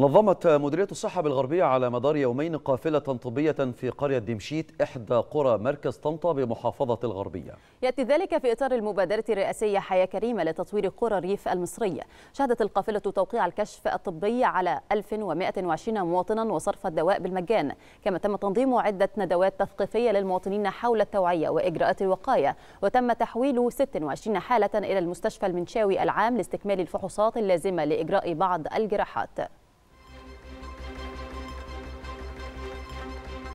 نظمت مديرية الصحة بالغربية على مدار يومين قافلة طبية في قرية دمشيت إحدى قرى مركز طنطا بمحافظة الغربية يأتي ذلك في إطار المبادرة الرئاسية حياة كريمة لتطوير قرى الريف المصرية شهدت القافلة توقيع الكشف الطبي على 1120 مواطنا وصرف الدواء بالمجان كما تم تنظيم عدة ندوات تثقيفية للمواطنين حول التوعية وإجراءات الوقاية وتم تحويل 26 حالة إلى المستشفى المنشاوي العام لاستكمال الفحوصات اللازمة لإجراء بعض الجراحات